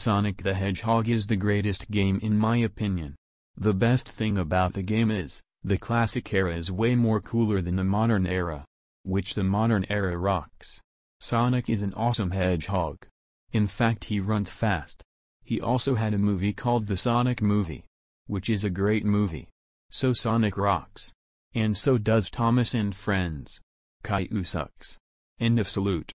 Sonic the Hedgehog is the greatest game in my opinion. The best thing about the game is, the classic era is way more cooler than the modern era. Which the modern era rocks. Sonic is an awesome hedgehog. In fact he runs fast. He also had a movie called The Sonic Movie. Which is a great movie. So Sonic rocks. And so does Thomas and Friends. Kaiu sucks. End of salute.